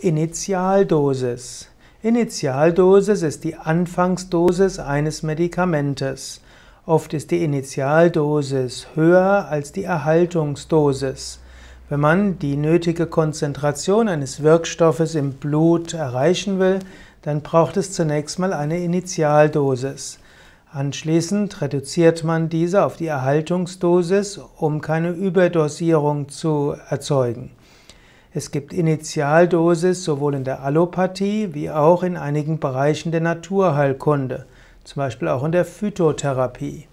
Initialdosis. Initialdosis ist die Anfangsdosis eines Medikamentes. Oft ist die Initialdosis höher als die Erhaltungsdosis. Wenn man die nötige Konzentration eines Wirkstoffes im Blut erreichen will, dann braucht es zunächst mal eine Initialdosis. Anschließend reduziert man diese auf die Erhaltungsdosis, um keine Überdosierung zu erzeugen. Es gibt Initialdosis sowohl in der Allopathie wie auch in einigen Bereichen der Naturheilkunde, zum Beispiel auch in der Phytotherapie.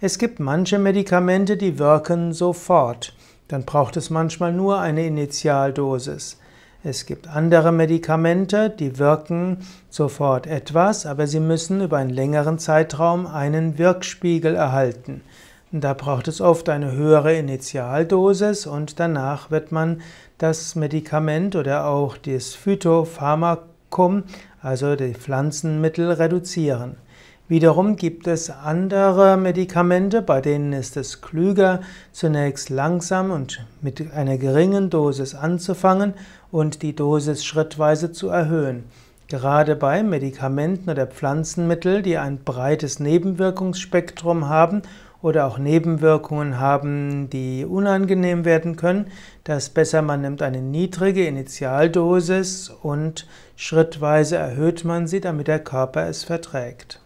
Es gibt manche Medikamente, die wirken sofort. Dann braucht es manchmal nur eine Initialdosis. Es gibt andere Medikamente, die wirken sofort etwas, aber sie müssen über einen längeren Zeitraum einen Wirkspiegel erhalten. Da braucht es oft eine höhere Initialdosis und danach wird man das Medikament oder auch das Phytopharmakum, also die Pflanzenmittel, reduzieren. Wiederum gibt es andere Medikamente, bei denen ist es klüger, zunächst langsam und mit einer geringen Dosis anzufangen und die Dosis schrittweise zu erhöhen. Gerade bei Medikamenten oder Pflanzenmitteln, die ein breites Nebenwirkungsspektrum haben oder auch Nebenwirkungen haben, die unangenehm werden können, das besser, man nimmt eine niedrige Initialdosis und schrittweise erhöht man sie, damit der Körper es verträgt.